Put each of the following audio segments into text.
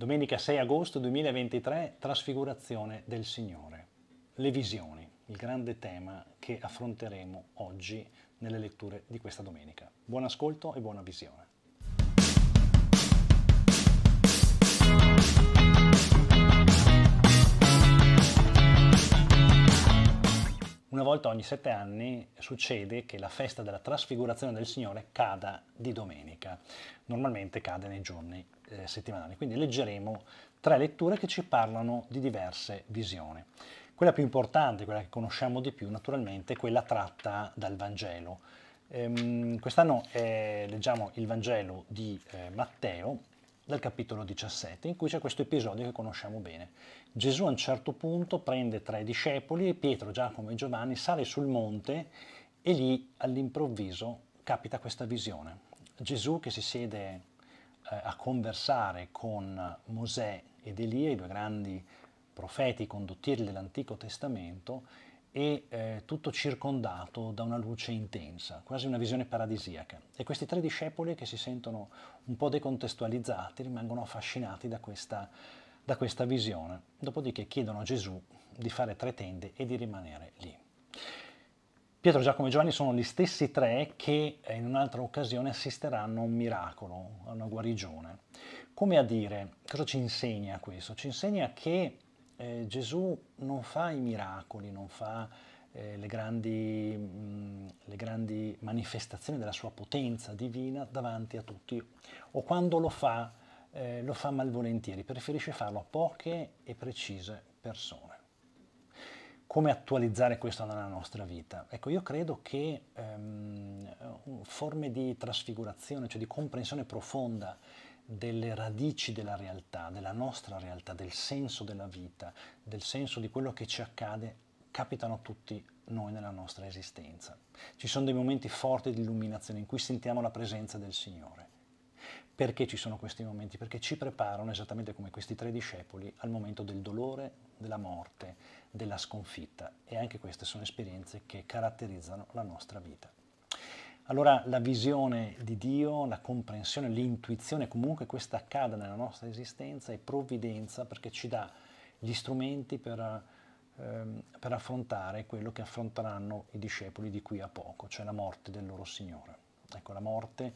Domenica 6 agosto 2023, trasfigurazione del Signore. Le visioni, il grande tema che affronteremo oggi nelle letture di questa domenica. Buon ascolto e buona visione. Una volta ogni sette anni succede che la festa della trasfigurazione del Signore cada di domenica, normalmente cade nei giorni eh, settimanali. Quindi leggeremo tre letture che ci parlano di diverse visioni. Quella più importante, quella che conosciamo di più, naturalmente, è quella tratta dal Vangelo. Ehm, quest'anno eh, leggiamo il Vangelo di eh, Matteo, dal capitolo 17, in cui c'è questo episodio che conosciamo bene. Gesù a un certo punto prende tre discepoli e Pietro, Giacomo e Giovanni sale sul monte e lì all'improvviso capita questa visione. Gesù che si siede eh, a conversare con Mosè ed Elia, i due grandi profeti condottieri dell'Antico Testamento, e eh, tutto circondato da una luce intensa, quasi una visione paradisiaca. E questi tre discepoli che si sentono un po' decontestualizzati rimangono affascinati da questa, da questa visione, dopodiché chiedono a Gesù di fare tre tende e di rimanere lì. Pietro, Giacomo e Giovanni sono gli stessi tre che eh, in un'altra occasione assisteranno a un miracolo, a una guarigione. Come a dire, cosa ci insegna questo? Ci insegna che eh, Gesù non fa i miracoli, non fa eh, le, grandi, mh, le grandi manifestazioni della sua potenza divina davanti a tutti, o quando lo fa, eh, lo fa malvolentieri, preferisce farlo a poche e precise persone come attualizzare questo nella nostra vita? Ecco, io credo che ehm, forme di trasfigurazione, cioè di comprensione profonda delle radici della realtà, della nostra realtà, del senso della vita, del senso di quello che ci accade, capitano tutti noi nella nostra esistenza. Ci sono dei momenti forti di illuminazione in cui sentiamo la presenza del Signore perché ci sono questi momenti? Perché ci preparano esattamente come questi tre discepoli al momento del dolore, della morte, della sconfitta e anche queste sono esperienze che caratterizzano la nostra vita. Allora la visione di Dio, la comprensione, l'intuizione, comunque questa accada nella nostra esistenza è provvidenza perché ci dà gli strumenti per, ehm, per affrontare quello che affronteranno i discepoli di qui a poco, cioè la morte del loro Signore. Ecco, la morte,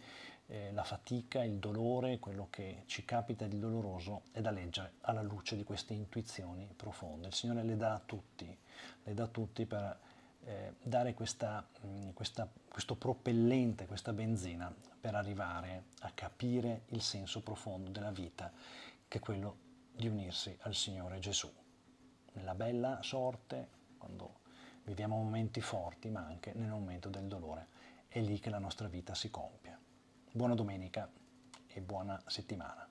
eh, la fatica, il dolore, quello che ci capita di doloroso è da leggere alla luce di queste intuizioni profonde. Il Signore le dà a tutti, le dà a tutti per eh, dare questa, mh, mm, questa, questo propellente, questa benzina per arrivare a capire il senso profondo della vita, che è quello di unirsi al Signore Gesù. Nella bella sorte, quando viviamo momenti forti, ma anche nel momento del dolore è lì che la nostra vita si compie. Buona domenica e buona settimana.